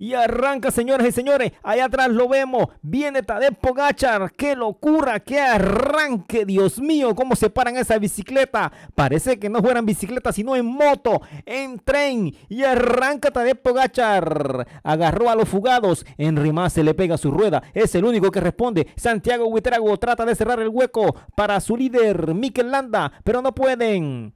Y arranca, señoras y señores. Allá atrás lo vemos. Viene Tadej Pogachar. ¡Qué locura! ¡Qué arranque! Dios mío, cómo se paran esa bicicleta. Parece que no fueran bicicletas, sino en moto, en tren. Y arranca Tadej Pogachar. Agarró a los fugados. rimas se le pega su rueda. Es el único que responde. Santiago Huitrago trata de cerrar el hueco para su líder, Mikel Landa. Pero no pueden.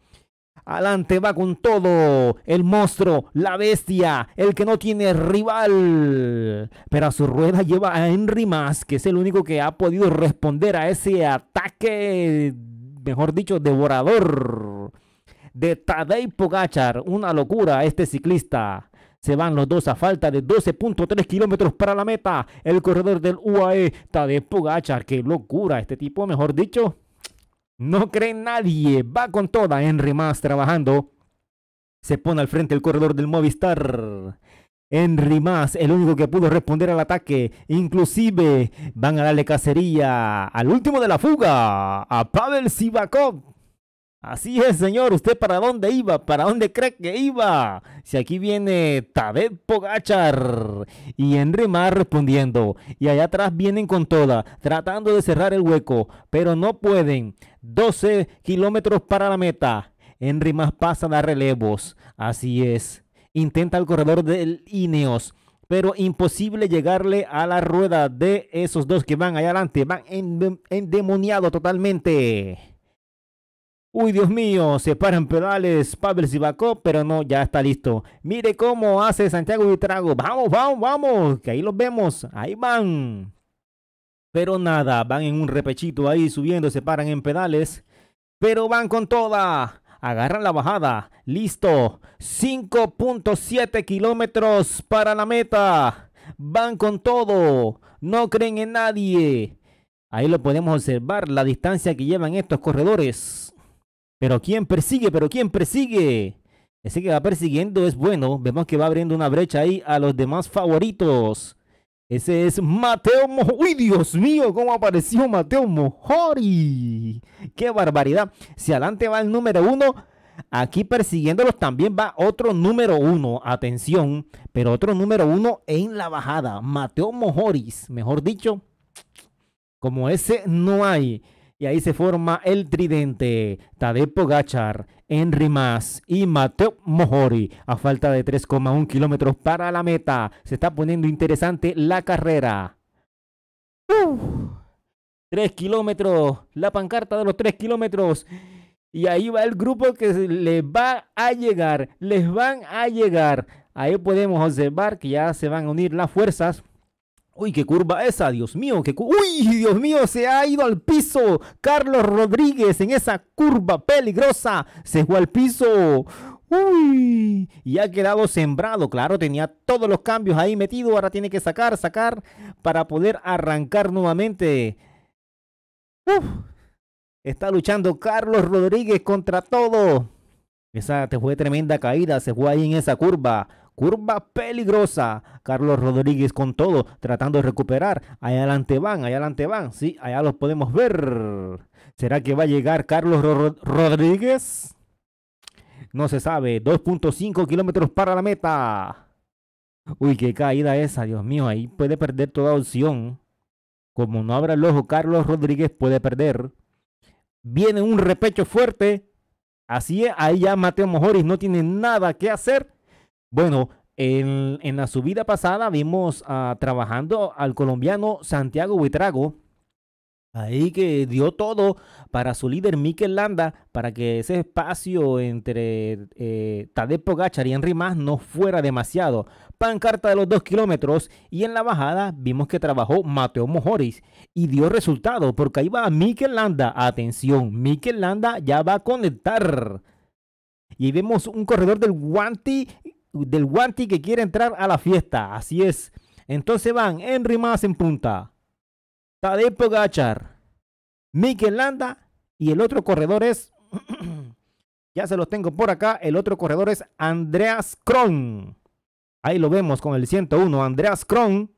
Adelante va con todo. El monstruo, la bestia, el que no tiene rival. Pero a su rueda lleva a Henry Mas, que es el único que ha podido responder a ese ataque, mejor dicho, devorador de Tadej Pogachar. Una locura este ciclista. Se van los dos a falta de 12.3 kilómetros para la meta. El corredor del UAE, Tadej Pogachar. Qué locura este tipo, mejor dicho no cree nadie. Va con toda. Henry Mas trabajando. Se pone al frente el corredor del Movistar. Henry Mas, el único que pudo responder al ataque. Inclusive van a darle cacería al último de la fuga, a Pavel Sivakov. Así es, señor. ¿Usted para dónde iba? ¿Para dónde cree que iba? Si aquí viene Tabet Pogachar y Henry Mar respondiendo. Y allá atrás vienen con toda, tratando de cerrar el hueco, pero no pueden. 12 kilómetros para la meta. Henry más pasa a dar relevos. Así es. Intenta el corredor del Ineos pero imposible llegarle a la rueda de esos dos que van allá adelante. Van endemoniados totalmente. Uy, Dios mío, se paran pedales Pavel Sivakov, pero no, ya está listo. Mire cómo hace Santiago Vitrago. Vamos, vamos, vamos, que ahí los vemos, ahí van. Pero nada, van en un repechito ahí subiendo, se paran en pedales, pero van con toda. Agarran la bajada, listo. 5.7 kilómetros para la meta. Van con todo, no creen en nadie. Ahí lo podemos observar, la distancia que llevan estos corredores. Pero ¿quién persigue? ¿Pero quién persigue? Ese que va persiguiendo es bueno. Vemos que va abriendo una brecha ahí a los demás favoritos. Ese es Mateo Mojori. ¡Uy, Dios mío! ¿Cómo apareció Mateo Mojori? ¡Qué barbaridad! Si adelante va el número uno, aquí persiguiéndolos también va otro número uno. Atención, pero otro número uno en la bajada. Mateo Mojoris, mejor dicho. Como ese no hay y ahí se forma el tridente. Tadej Gachar, Henry Mas y Mateo Mojori. A falta de 3,1 kilómetros para la meta. Se está poniendo interesante la carrera. Tres 3 kilómetros. La pancarta de los 3 kilómetros. Y ahí va el grupo que les va a llegar. Les van a llegar. Ahí podemos observar que ya se van a unir las fuerzas. Uy, qué curva esa, Dios mío, qué uy, Dios mío, se ha ido al piso. Carlos Rodríguez en esa curva peligrosa se fue al piso. Uy, y ha quedado sembrado, claro, tenía todos los cambios ahí metido, ahora tiene que sacar, sacar para poder arrancar nuevamente. está luchando Carlos Rodríguez contra todo. Esa te fue tremenda caída, se fue ahí en esa curva. Curva peligrosa. Carlos Rodríguez con todo, tratando de recuperar. Allá adelante van, allá adelante van. Sí, allá los podemos ver. ¿Será que va a llegar Carlos Rodríguez? No se sabe. 2.5 kilómetros para la meta. Uy, qué caída esa, Dios mío. Ahí puede perder toda opción. Como no abra el ojo, Carlos Rodríguez puede perder. Viene un repecho fuerte. Así es, ahí ya Mateo Mojoris no tiene nada que hacer bueno, en, la subida pasada vimos trabajando al colombiano Santiago Buitrago. Ahí que dio todo para su líder Mikel Landa para que ese espacio entre eh, Tadej Pogachar y Henry Mas no fuera demasiado. Pancarta de los dos kilómetros y en la bajada vimos que trabajó Mateo Mojoris y dio resultado porque ahí va Mikel Landa. Atención, Mikel Landa ya va a conectar. Y vemos un corredor del Guanti del Guanti que quiere entrar a la fiesta. Así es. Entonces van Henry Más en punta. Tadej Gachar, Mikel Landa. Y el otro corredor es... ya se los tengo por acá. El otro corredor es Andreas Kron. Ahí lo vemos con el 101. Andreas Kron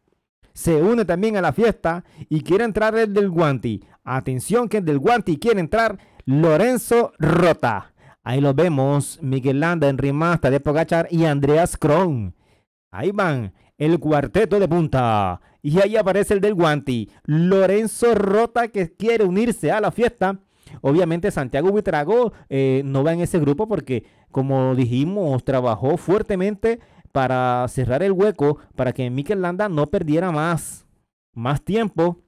se une también a la fiesta y quiere entrar el del Guanti. Atención que el del Guanti quiere entrar Lorenzo Rota. Ahí los vemos. Miguel Landa, Henry Más, Tadej Pogachar y Andreas Kron. Ahí van. El cuarteto de punta. Y ahí aparece el del Guanti. Lorenzo Rota que quiere unirse a la fiesta. Obviamente Santiago Buitrago eh, no va en ese grupo porque, como dijimos, trabajó fuertemente para cerrar el hueco, para que miguel Landa no perdiera más, más tiempo,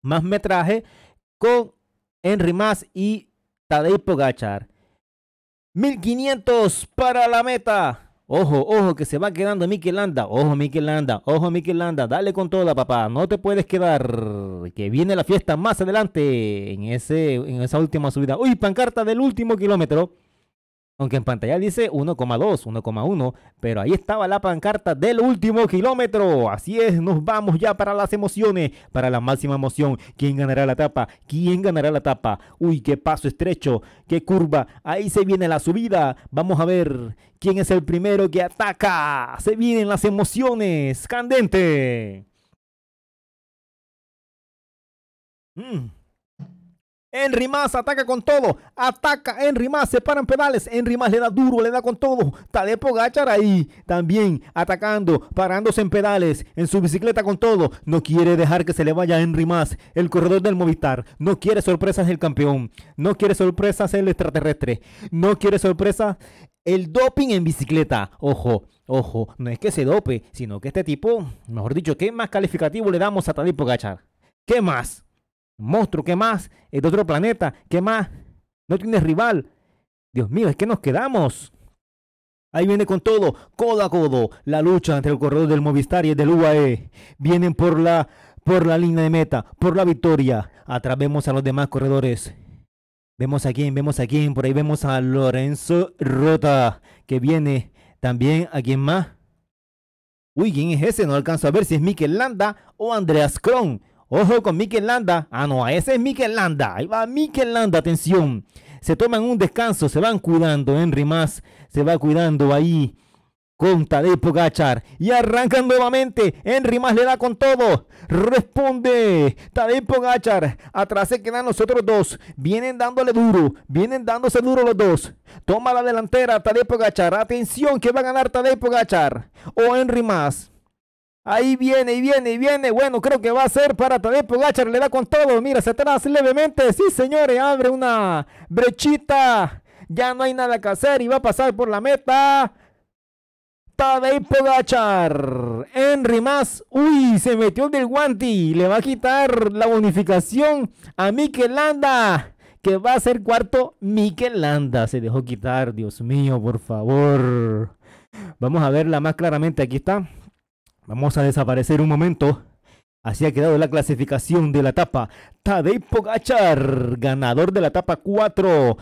más metraje con Henry Mas y Tadej Pogachar. 1500 para la meta. Ojo, ojo, que se va quedando Miquelanda. Ojo, Miquelanda. Ojo, Miquelanda. Dale con toda, papá. No te puedes quedar. Que viene la fiesta más adelante. En, ese, en esa última subida. Uy, pancarta del último kilómetro. Aunque en pantalla dice 1,2, 1,1, pero ahí estaba la pancarta del último kilómetro. Así es, nos vamos ya para las emociones, para la máxima emoción. ¿Quién ganará la etapa? ¿Quién ganará la etapa? Uy, qué paso estrecho, qué curva. Ahí se viene la subida. Vamos a ver quién es el primero que ataca. Se vienen las emociones. Candente. Mm. Henry Mas ataca con todo. Ataca Henry Mas. Se en pedales. Henry Mas le da duro, le da con todo. Tadej Pogachar ahí. También atacando, parándose en pedales. En su bicicleta con todo. No quiere dejar que se le vaya Henry Mas. El corredor del Movistar. No quiere sorpresas el campeón. No quiere sorpresas el extraterrestre. No quiere sorpresas el doping en bicicleta. Ojo, ojo. No es que se dope, sino que este tipo, mejor dicho, ¿qué más calificativo le damos a Tadej Pogachar? ¿Qué más? monstruo, ¿qué más? Es de otro planeta, ¿qué más? No tienes rival. Dios mío, es que nos quedamos. Ahí viene con todo, codo a codo, la lucha entre el corredor del Movistar y el del UAE. Vienen por la, por la línea de meta, por la victoria. vemos a los demás corredores. Vemos a quién, vemos a quién. Por ahí vemos a Lorenzo Rota, que viene también. ¿A quién más? Uy, ¿quién es ese? No alcanzo a ver si es Mikel Landa o Andreas Kron. Ojo con Mikel Landa. Ah, no, ese es Mikel Landa. Ahí va Mikel Landa, atención. Se toman un descanso, se van cuidando. Henry más se va cuidando ahí. con de Pogachar. Y arrancan nuevamente. Henry más le da con todo. Responde Tadej gachar. Atrás se quedan los otros dos. Vienen dándole duro. Vienen dándose duro los dos. Toma la delantera Tadej Pogachar. Atención que va a ganar Tadej Pogachar. O Henry más. Ahí viene, y viene, y viene. Bueno, creo que va a ser para Tadej Pogachar. Le da con todo. Mira, se atrás levemente. Sí, señores, abre una brechita. Ya no hay nada que hacer y va a pasar por la meta. Tadej Pogachar. Henry más. Uy, se metió del guanti. Le va a quitar la bonificación a Miquelanda. Landa. Que va a ser cuarto. Mikel Landa se dejó quitar. Dios mío, por favor. Vamos a verla más claramente. Aquí está. Vamos a desaparecer un momento. Así ha quedado la clasificación de la etapa. Tadej Pogachar, ganador de la etapa 4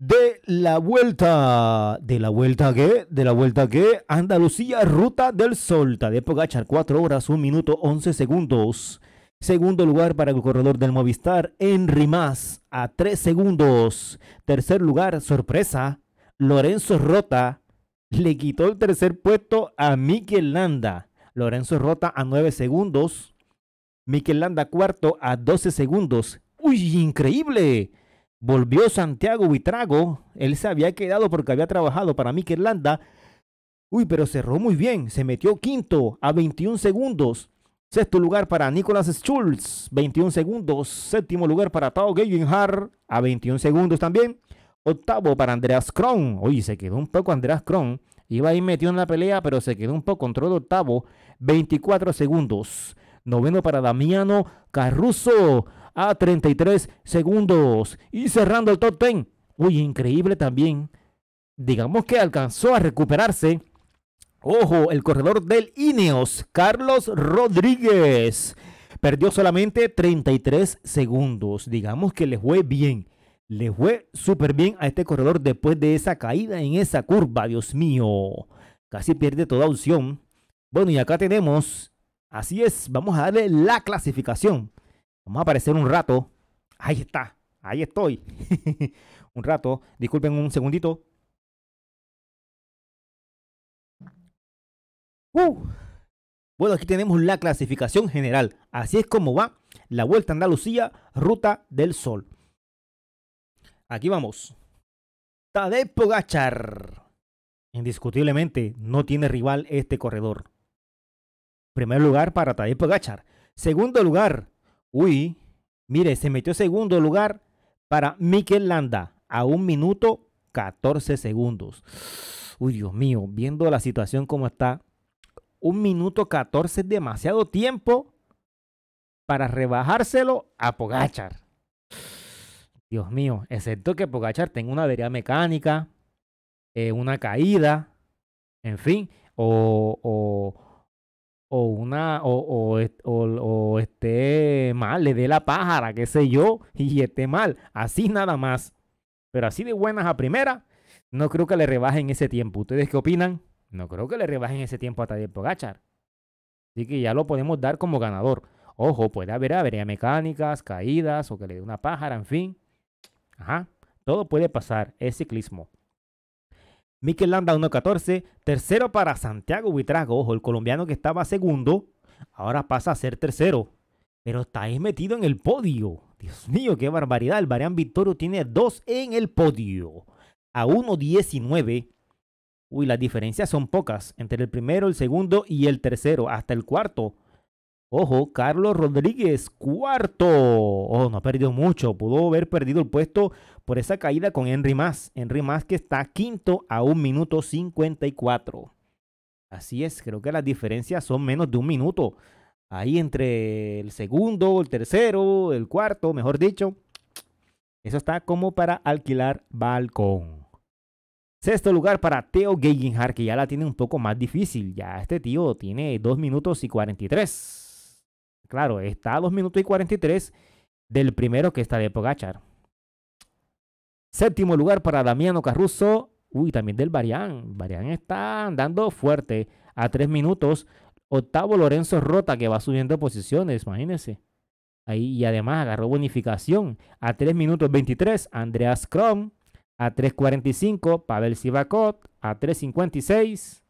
de la vuelta. ¿De la vuelta qué? De la vuelta qué? Andalucía, ruta del sol. Tadej Pogachar, 4 horas, 1 minuto, 11 segundos. Segundo lugar para el corredor del Movistar, Henry Más, a 3 segundos. Tercer lugar, sorpresa, Lorenzo Rota le quitó el tercer puesto a Mikel Landa. Lorenzo Rota a 9 segundos. Miquel Landa cuarto a 12 segundos. ¡Uy, increíble! Volvió Santiago Vitrago. Él se había quedado porque había trabajado para Miquel Landa. Uy, pero cerró muy bien. Se metió quinto a 21 segundos. Sexto lugar para Nicolás Schultz, 21 segundos. Séptimo lugar para Tao Geigenhardt, a 21 segundos también. Octavo para Andreas Kron. Uy, se quedó un poco Andreas Kron. Iba ahí metido en la pelea, pero se quedó un poco. Control octavo, 24 segundos. Noveno para Damiano Carruso a 33 segundos. Y cerrando el top 10. Uy, increíble también. Digamos que alcanzó a recuperarse. Ojo, el corredor del Ineos, Carlos Rodríguez. Perdió solamente 33 segundos. Digamos que le fue bien. Le fue súper bien a este corredor después de esa caída en esa curva, Dios mío. Casi pierde toda opción. Bueno, y acá tenemos, así es, vamos a darle la clasificación. Vamos a aparecer un rato. Ahí está, ahí estoy. un rato, disculpen un segundito. Uh. Bueno, aquí tenemos la clasificación general. Así es como va la Vuelta a Andalucía, Ruta del Sol. Aquí vamos. Tadej Pogachar. Indiscutiblemente no tiene rival este corredor. Primer lugar para Tadej Pogachar. Segundo lugar. Uy, mire, se metió segundo lugar para Mikel Landa a un minuto 14 segundos. Uy, Dios mío, viendo la situación como está, un minuto 14 es demasiado tiempo para rebajárselo a Pogachar. Dios mío, excepto que Pogachar tenga una avería mecánica, eh, una caída, en fin, o, o, una, o, o, esté mal, le dé la pájara, qué sé yo, y esté mal, así nada más. Pero así de buenas a primera, no creo que le rebajen ese tiempo. ¿Ustedes qué opinan? No creo que le rebajen ese tiempo a Tadier Pogachar. Así que ya lo podemos dar como ganador. Ojo, puede haber averías mecánicas, caídas o que le dé una pájara, en fin. Ajá, todo puede pasar, es ciclismo. Mikel Landa 1.14, tercero para Santiago Buitrago, ojo, el colombiano que estaba segundo, ahora pasa a ser tercero, pero está ahí metido en el podio. Dios mío, qué barbaridad, el Barián Victorio tiene dos en el podio, a 1.19. Uy, las diferencias son pocas entre el primero, el segundo y el tercero, hasta el cuarto. Ojo, Carlos Rodríguez, cuarto. Oh, no ha perdido mucho. Pudo haber perdido el puesto por esa caída con Henry Más. Henry Más que está quinto a un minuto 54. Así es, creo que las diferencias son menos de un minuto. Ahí entre el segundo, el tercero, el cuarto, mejor dicho. Eso está como para alquilar balcón. Sexto lugar para Theo Geigenhardt, que ya la tiene un poco más difícil. Ya este tío tiene 2 minutos y 43. Claro, está a 2 minutos y 43 del primero que está de Pogachar. Séptimo lugar para Damiano Carruso. Uy, también del Barián. Barián está andando fuerte a 3 minutos. Octavo Lorenzo Rota que va subiendo posiciones, imagínense. Ahí, y además agarró bonificación a 3 minutos 23. Andreas Krom a 3.45. Pavel Sivakot a 3.56.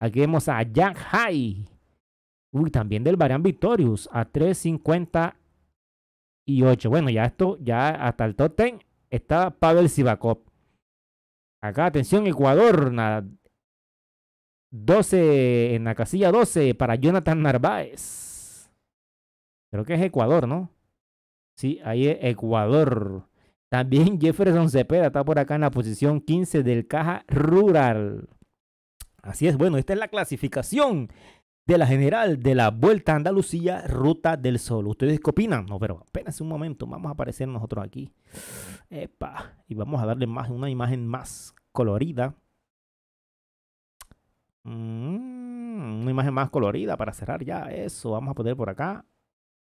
Aquí vemos a Jack High Uy, también del Varian Victorious a 3.58. Bueno, ya esto, ya hasta el top 10 está Pavel Sivakov. Acá, atención, Ecuador. 12 en la casilla 12 para Jonathan Narváez. Creo que es Ecuador, ¿no? Sí, ahí es Ecuador. También Jefferson Cepeda está por acá en la posición 15 del Caja Rural. Así es, bueno, esta es la clasificación de la general de la Vuelta a Andalucía, Ruta del Sol. ¿Ustedes qué opinan? No, pero apenas un momento, vamos a aparecer nosotros aquí. Epa, y vamos a darle más, una imagen más colorida. Mm, una imagen más colorida para cerrar ya. Eso, vamos a poner por acá.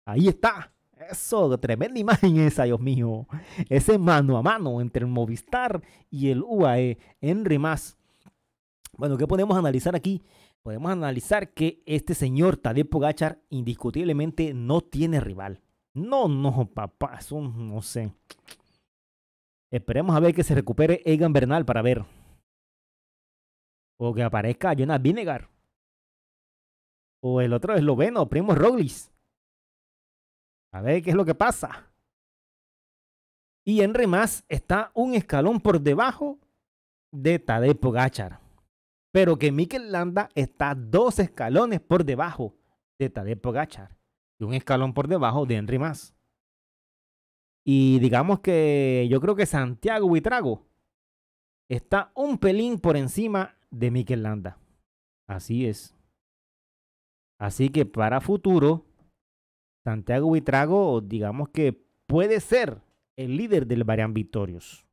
Ahí está. Eso, tremenda imagen esa, Dios mío. Ese mano a mano entre el Movistar y el UAE. en Más. Bueno, ¿qué podemos analizar aquí? podemos analizar que este señor Tadej Pogachar indiscutiblemente no tiene rival. No, no, papá, eso no sé. Esperemos a ver que se recupere Egan Bernal para ver. O que aparezca Jonas Vinegar. O el otro esloveno, Primo Roglis. A ver qué es lo que pasa. Y en remas está un escalón por debajo de Tadej Pogachar pero que Mikel Landa está dos escalones por debajo de Tadej Pogachar y un escalón por debajo de Henry Mas. Y digamos que yo creo que Santiago Huitrago está un pelín por encima de Mikel Landa. Así es. Así que para futuro, Santiago Huitrago, digamos que puede ser el líder del Varian Victorious.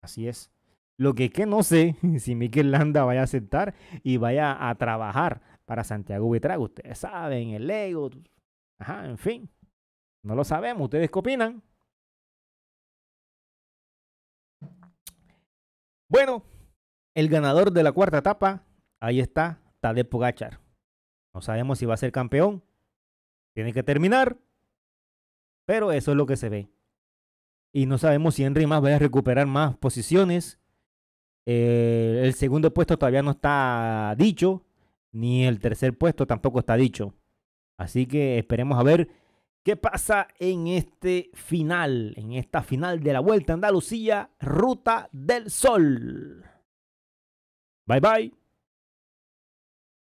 Así es. Lo que es que no sé si Mikel Landa vaya a aceptar y vaya a trabajar para Santiago Betrago. Ustedes saben, el ego, ajá, en fin. No lo sabemos. ¿Ustedes qué opinan? Bueno, el ganador de la cuarta etapa, ahí está Tadej Pogachar. No sabemos si va a ser campeón. Tiene que terminar. Pero eso es lo que se ve. Y no sabemos si Henry más vaya a recuperar más posiciones. Eh, el segundo puesto todavía no está dicho, ni el tercer puesto tampoco está dicho. Así que esperemos a ver qué pasa en este final, en esta final de la Vuelta a Andalucía, Ruta del Sol. Bye bye.